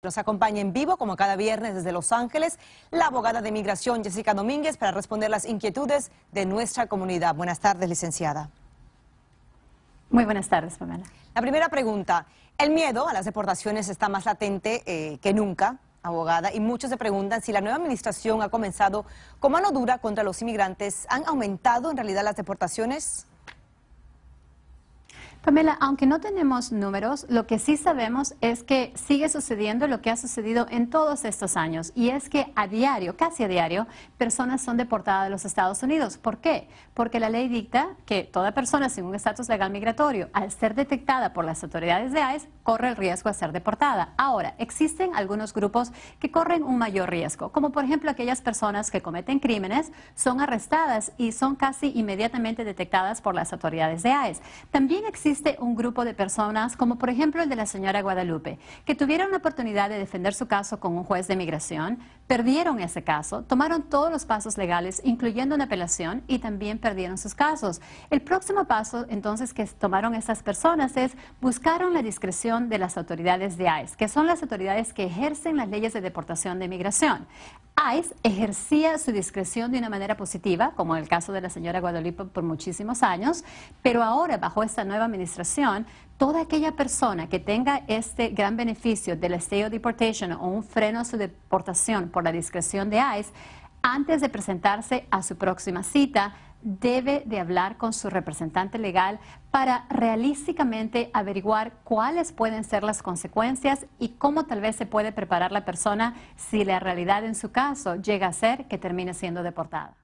Nos acompaña en vivo, como cada viernes desde Los Ángeles, la abogada de migración, Jessica Domínguez para responder las inquietudes de nuestra comunidad. Buenas tardes, licenciada. Muy buenas tardes, Pamela. La primera pregunta, el miedo a las deportaciones está más latente eh, que nunca, abogada, y muchos se preguntan si la nueva administración ha comenzado con mano dura contra los inmigrantes. ¿Han aumentado en realidad las deportaciones? Pamela, aunque no tenemos números, lo que sí sabemos es que sigue sucediendo lo que ha sucedido en todos estos años, y es que a diario, casi a diario, personas son deportadas de los Estados Unidos. ¿Por qué? Porque la ley dicta que toda persona sin un estatus legal migratorio, al ser detectada por las autoridades de ICE, corre el riesgo de ser deportada. Ahora, existen algunos grupos que corren un mayor riesgo, como por ejemplo aquellas personas que cometen crímenes, son arrestadas y son casi inmediatamente detectadas por las autoridades de ICE. También existe un grupo de personas, como por ejemplo el de la señora Guadalupe, que tuvieron la oportunidad de defender su caso con un juez de migración, perdieron ese caso, tomaron todos los pasos legales, incluyendo una apelación, y también perdieron sus casos. El próximo paso, entonces, que tomaron estas personas es buscaron la discreción de las autoridades de ICE, que son las autoridades que ejercen las leyes de deportación de migración. ICE ejercía su discreción de una manera positiva, como en el caso de la señora Guadalupe por muchísimos años, pero ahora, bajo esta nueva administración, toda aquella persona que tenga este gran beneficio del stay of deportation o un freno a su deportación por la discreción de ICE, antes de presentarse a su próxima cita, debe de hablar con su representante legal para realísticamente averiguar cuáles pueden ser las consecuencias y cómo tal vez se puede preparar la persona si la realidad en su caso llega a ser que termine siendo deportada.